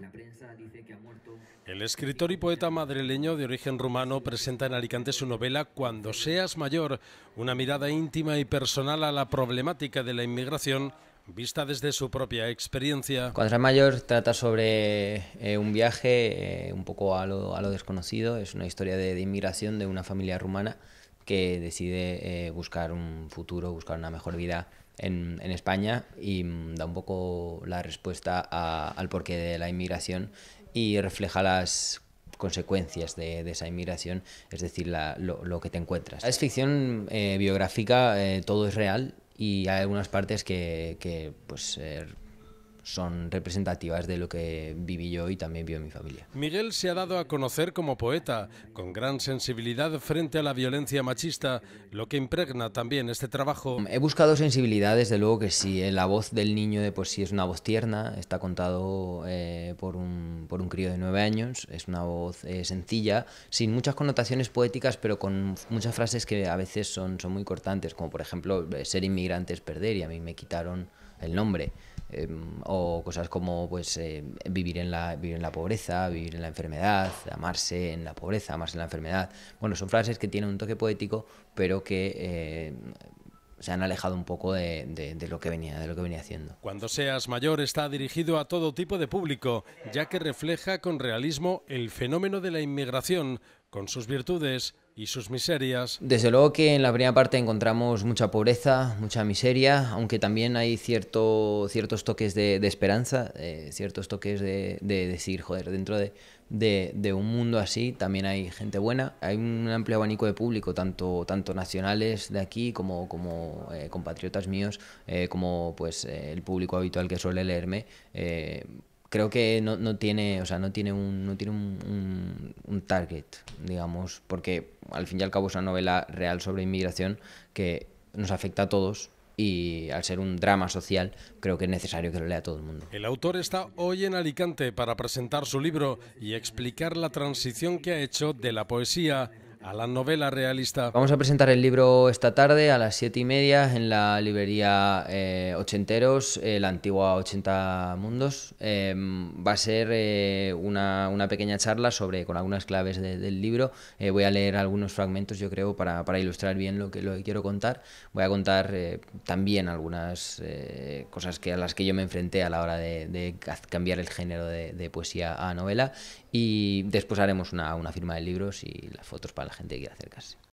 La prensa dice que ha muerto. El escritor y poeta madrileño de origen rumano presenta en Alicante su novela Cuando seas mayor, una mirada íntima y personal a la problemática de la inmigración vista desde su propia experiencia. Cuando seas mayor trata sobre eh, un viaje eh, un poco a lo, desconocido, es una historia de, inmigración de una familia rumana que decide eh, buscar un futuro, buscar una mejor vida en, España y mm, da un poco la respuesta al porqué de la inmigración y refleja las consecuencias de, esa inmigración, es decir, lo, lo, que te encuentras. Es ficción eh, biográfica, eh, todo es real y hay algunas partes que, pues, eh, son representativas de lo que viví yo y también vio mi familia. Miguel se ha dado a conocer como poeta, con gran sensibilidad frente a la violencia machista, lo que impregna también este trabajo. He buscado sensibilidad, desde luego que sí. ¿eh? La voz del niño de por sí es una voz tierna, está contado eh, por, un, por, un, crío de nueve años, es una voz eh, sencilla, sin muchas connotaciones poéticas, pero con muchas frases que a veces son, son muy cortantes, como por ejemplo ser inmigrante es perder y a mí me quitaron el nombre. Em, o cosas como pues em, vivir en la vivir en la pobreza, vivir en la enfermedad, amarse en la pobreza, amarse en la enfermedad. Bueno, son frases que tienen un toque poético, pero que em, se han alejado un poco de, de, lo que venía, de lo que venía haciendo. Cuando seas mayor está dirigido a todo tipo de público, ya que refleja con realismo el fenómeno de la inmigración, con sus virtudes, y sus miserias. Desde luego que en la primera parte encontramos mucha pobreza, mucha miseria, aunque también hay cierto, ciertos toques de, esperanza, eh, ciertos toques de, decir, joder, dentro de, un mundo así también hay gente buena, hay un amplio abanico de público, tanto, tanto nacionales de aquí como, como eh, compatriotas míos, eh, como pues el público habitual que suele leerme creo que no, no tiene, o sea, no tiene un, no tiene un target, digamos, porque al fin y al cabo es una novela real sobre inmigración que nos afecta a todos y al ser un drama social creo que es necesario que lo lea todo el mundo. El autor está hoy en Alicante para presentar su libro y explicar la transición que ha hecho de la poesía a la novela realista. Vamos a presentar el libro esta tarde a las siete y media en la librería eh, Ochenteros, eh, la antigua 80 Mundos. Em, va a ser eh, una, una, pequeña charla sobre con algunas claves del libro. voy a leer algunos fragmentos, yo creo, para, para, ilustrar bien lo que, lo quiero contar. Voy a contar también algunas cosas que, a las que yo me enfrenté a la hora de, cambiar el género de, de, poesía a novela. Y después haremos una, una firma de libros y las fotos para gente que acercarse.